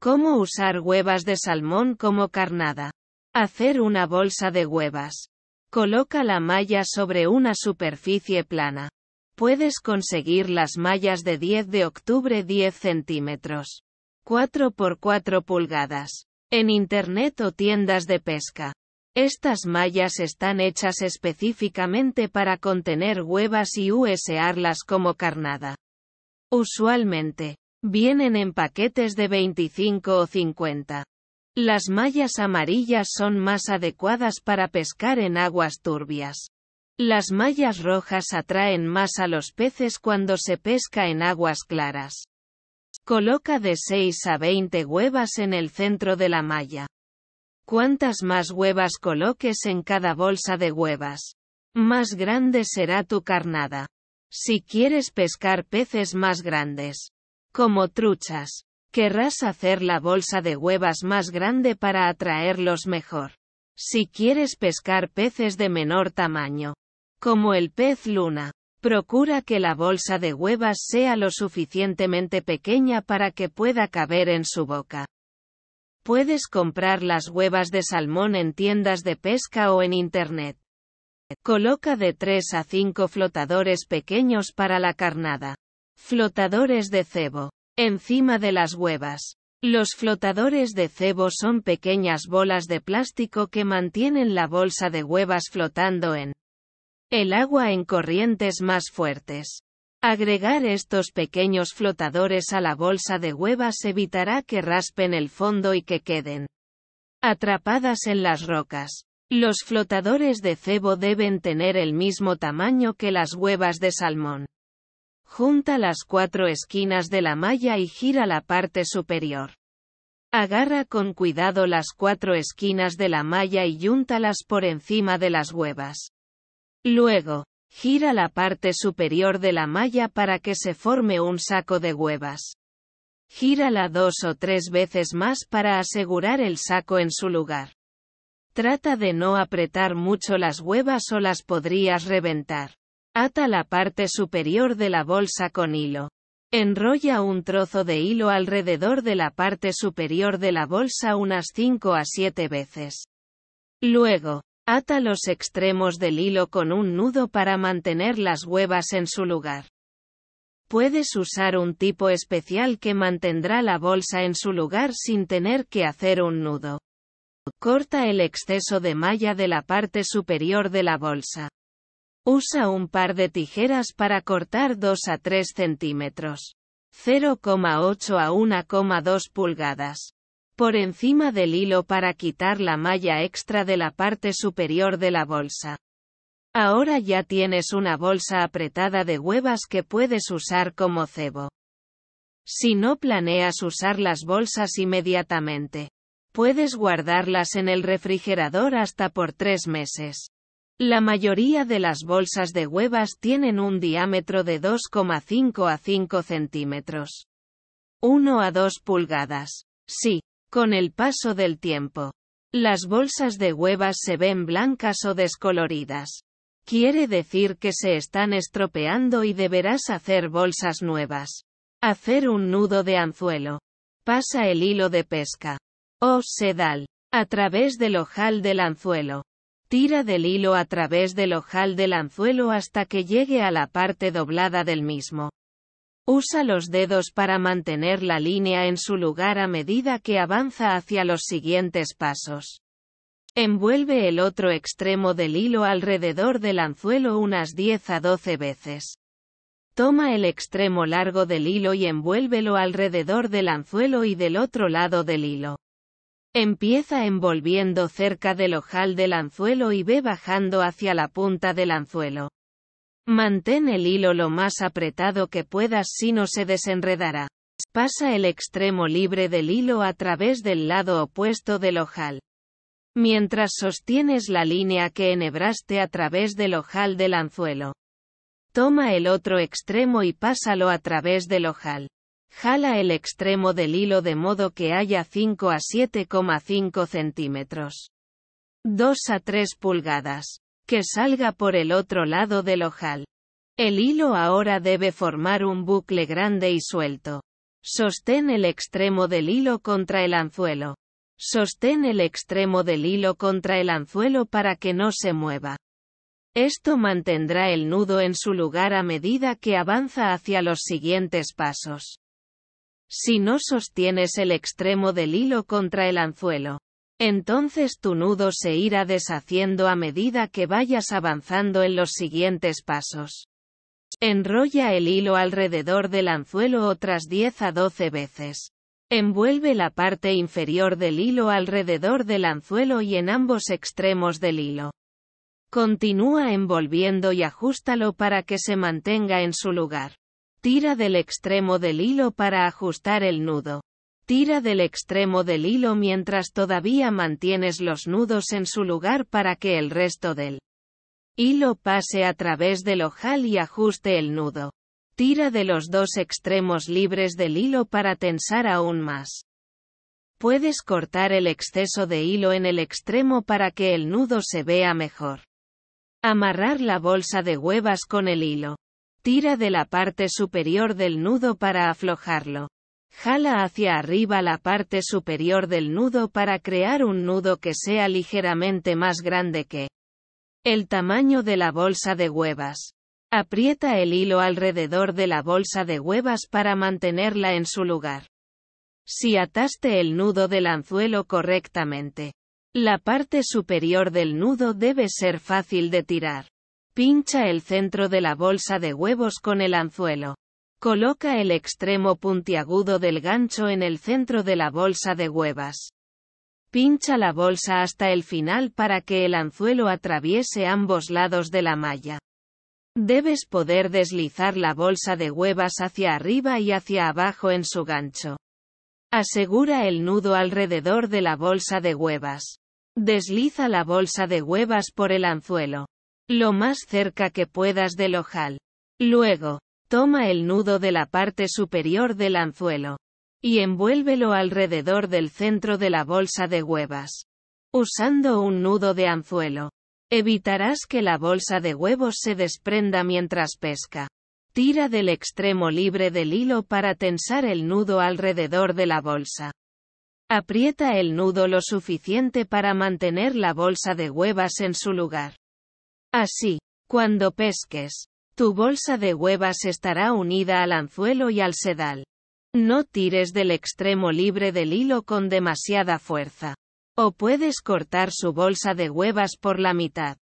Cómo usar huevas de salmón como carnada. Hacer una bolsa de huevas. Coloca la malla sobre una superficie plana. Puedes conseguir las mallas de 10 de octubre 10 centímetros. 4 por 4 pulgadas. En internet o tiendas de pesca. Estas mallas están hechas específicamente para contener huevas y usarlas como carnada. Usualmente, Vienen en paquetes de 25 o 50. Las mallas amarillas son más adecuadas para pescar en aguas turbias. Las mallas rojas atraen más a los peces cuando se pesca en aguas claras. Coloca de 6 a 20 huevas en el centro de la malla. Cuantas más huevas coloques en cada bolsa de huevas, más grande será tu carnada. Si quieres pescar peces más grandes, como truchas. Querrás hacer la bolsa de huevas más grande para atraerlos mejor. Si quieres pescar peces de menor tamaño. Como el pez luna. Procura que la bolsa de huevas sea lo suficientemente pequeña para que pueda caber en su boca. Puedes comprar las huevas de salmón en tiendas de pesca o en Internet. Coloca de 3 a 5 flotadores pequeños para la carnada. Flotadores de cebo. Encima de las huevas. Los flotadores de cebo son pequeñas bolas de plástico que mantienen la bolsa de huevas flotando en el agua en corrientes más fuertes. Agregar estos pequeños flotadores a la bolsa de huevas evitará que raspen el fondo y que queden atrapadas en las rocas. Los flotadores de cebo deben tener el mismo tamaño que las huevas de salmón. Junta las cuatro esquinas de la malla y gira la parte superior. Agarra con cuidado las cuatro esquinas de la malla y yúntalas por encima de las huevas. Luego, gira la parte superior de la malla para que se forme un saco de huevas. Gírala dos o tres veces más para asegurar el saco en su lugar. Trata de no apretar mucho las huevas o las podrías reventar. Ata la parte superior de la bolsa con hilo. Enrolla un trozo de hilo alrededor de la parte superior de la bolsa unas 5 a 7 veces. Luego, ata los extremos del hilo con un nudo para mantener las huevas en su lugar. Puedes usar un tipo especial que mantendrá la bolsa en su lugar sin tener que hacer un nudo. Corta el exceso de malla de la parte superior de la bolsa. Usa un par de tijeras para cortar 2 a 3 centímetros. 0,8 a 1,2 pulgadas. Por encima del hilo para quitar la malla extra de la parte superior de la bolsa. Ahora ya tienes una bolsa apretada de huevas que puedes usar como cebo. Si no planeas usar las bolsas inmediatamente, puedes guardarlas en el refrigerador hasta por tres meses. La mayoría de las bolsas de huevas tienen un diámetro de 2,5 a 5 centímetros. 1 a 2 pulgadas. Sí, con el paso del tiempo. Las bolsas de huevas se ven blancas o descoloridas. Quiere decir que se están estropeando y deberás hacer bolsas nuevas. Hacer un nudo de anzuelo. Pasa el hilo de pesca. O sedal. A través del ojal del anzuelo. Tira del hilo a través del ojal del anzuelo hasta que llegue a la parte doblada del mismo. Usa los dedos para mantener la línea en su lugar a medida que avanza hacia los siguientes pasos. Envuelve el otro extremo del hilo alrededor del anzuelo unas 10 a 12 veces. Toma el extremo largo del hilo y envuélvelo alrededor del anzuelo y del otro lado del hilo. Empieza envolviendo cerca del ojal del anzuelo y ve bajando hacia la punta del anzuelo. Mantén el hilo lo más apretado que puedas si no se desenredará. Pasa el extremo libre del hilo a través del lado opuesto del ojal. Mientras sostienes la línea que enhebraste a través del ojal del anzuelo. Toma el otro extremo y pásalo a través del ojal. Jala el extremo del hilo de modo que haya 5 a 7,5 centímetros. 2 a 3 pulgadas. Que salga por el otro lado del ojal. El hilo ahora debe formar un bucle grande y suelto. Sostén el extremo del hilo contra el anzuelo. Sostén el extremo del hilo contra el anzuelo para que no se mueva. Esto mantendrá el nudo en su lugar a medida que avanza hacia los siguientes pasos. Si no sostienes el extremo del hilo contra el anzuelo, entonces tu nudo se irá deshaciendo a medida que vayas avanzando en los siguientes pasos. Enrolla el hilo alrededor del anzuelo otras 10 a 12 veces. Envuelve la parte inferior del hilo alrededor del anzuelo y en ambos extremos del hilo. Continúa envolviendo y ajustalo para que se mantenga en su lugar. Tira del extremo del hilo para ajustar el nudo. Tira del extremo del hilo mientras todavía mantienes los nudos en su lugar para que el resto del hilo pase a través del ojal y ajuste el nudo. Tira de los dos extremos libres del hilo para tensar aún más. Puedes cortar el exceso de hilo en el extremo para que el nudo se vea mejor. Amarrar la bolsa de huevas con el hilo. Tira de la parte superior del nudo para aflojarlo. Jala hacia arriba la parte superior del nudo para crear un nudo que sea ligeramente más grande que el tamaño de la bolsa de huevas. Aprieta el hilo alrededor de la bolsa de huevas para mantenerla en su lugar. Si ataste el nudo del anzuelo correctamente, la parte superior del nudo debe ser fácil de tirar. Pincha el centro de la bolsa de huevos con el anzuelo. Coloca el extremo puntiagudo del gancho en el centro de la bolsa de huevas. Pincha la bolsa hasta el final para que el anzuelo atraviese ambos lados de la malla. Debes poder deslizar la bolsa de huevas hacia arriba y hacia abajo en su gancho. Asegura el nudo alrededor de la bolsa de huevas. Desliza la bolsa de huevas por el anzuelo lo más cerca que puedas del ojal. Luego, toma el nudo de la parte superior del anzuelo y envuélvelo alrededor del centro de la bolsa de huevas. Usando un nudo de anzuelo, evitarás que la bolsa de huevos se desprenda mientras pesca. Tira del extremo libre del hilo para tensar el nudo alrededor de la bolsa. Aprieta el nudo lo suficiente para mantener la bolsa de huevas en su lugar. Así, cuando pesques, tu bolsa de huevas estará unida al anzuelo y al sedal. No tires del extremo libre del hilo con demasiada fuerza. O puedes cortar su bolsa de huevas por la mitad.